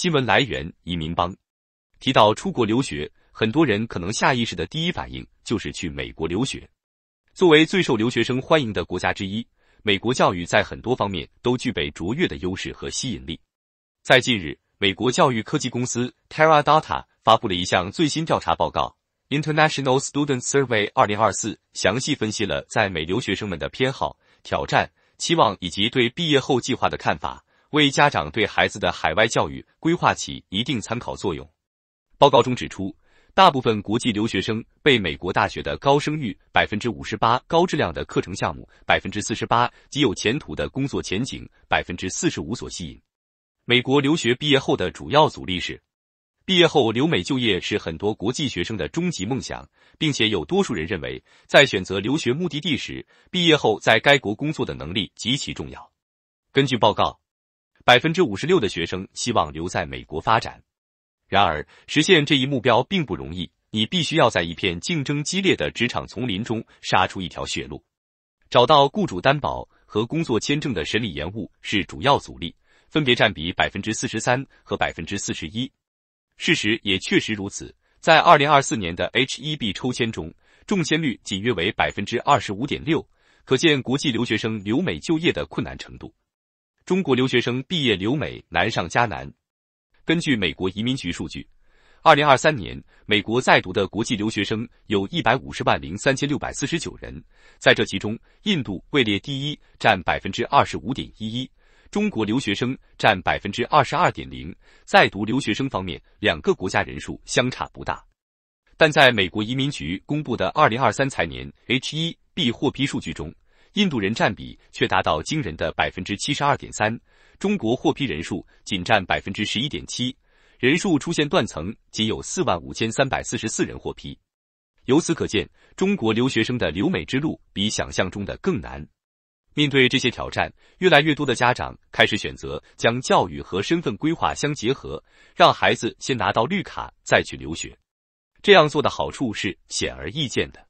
新闻来源：移民帮。提到出国留学，很多人可能下意识的第一反应就是去美国留学。作为最受留学生欢迎的国家之一，美国教育在很多方面都具备卓越的优势和吸引力。在近日，美国教育科技公司 Terra Data 发布了一项最新调查报告《International Student Survey 二零二四》，详细分析了在美留学生们的偏好、挑战、期望以及对毕业后计划的看法。为家长对孩子的海外教育规划起一定参考作用。报告中指出，大部分国际留学生被美国大学的高声誉（百分之五十八）、高质量的课程项目（百分之四十八）、极有前途的工作前景（百分之四十五）所吸引。美国留学毕业后的主要阻力是，毕业后留美就业是很多国际学生的终极梦想，并且有多数人认为，在选择留学目的地时，毕业后在该国工作的能力极其重要。根据报告。百分之五十六的学生希望留在美国发展，然而实现这一目标并不容易。你必须要在一片竞争激烈的职场丛林中杀出一条血路，找到雇主担保和工作签证的审理延误是主要阻力，分别占比百分之四十三和百分之四十一。事实也确实如此，在二零二四年的 h e b 抽签中，中签率仅约为百分之二十五点六，可见国际留学生留美就业的困难程度。中国留学生毕业留美难上加难。根据美国移民局数据，二零二三年美国在读的国际留学生有一百五十万零三千六百四十九人，在这其中，印度位列第一，占百分之二十五点一一；中国留学生占百分之二十二点零。在读留学生方面，两个国家人数相差不大，但在美国移民局公布的二零二三财年 H 一 B 获批数据中。印度人占比却达到惊人的百分之七十二点三，中国获批人数仅占百分之十一点七，人数出现断层，仅有四万五千三百四十四人获批。由此可见，中国留学生的留美之路比想象中的更难。面对这些挑战，越来越多的家长开始选择将教育和身份规划相结合，让孩子先拿到绿卡再去留学。这样做的好处是显而易见的。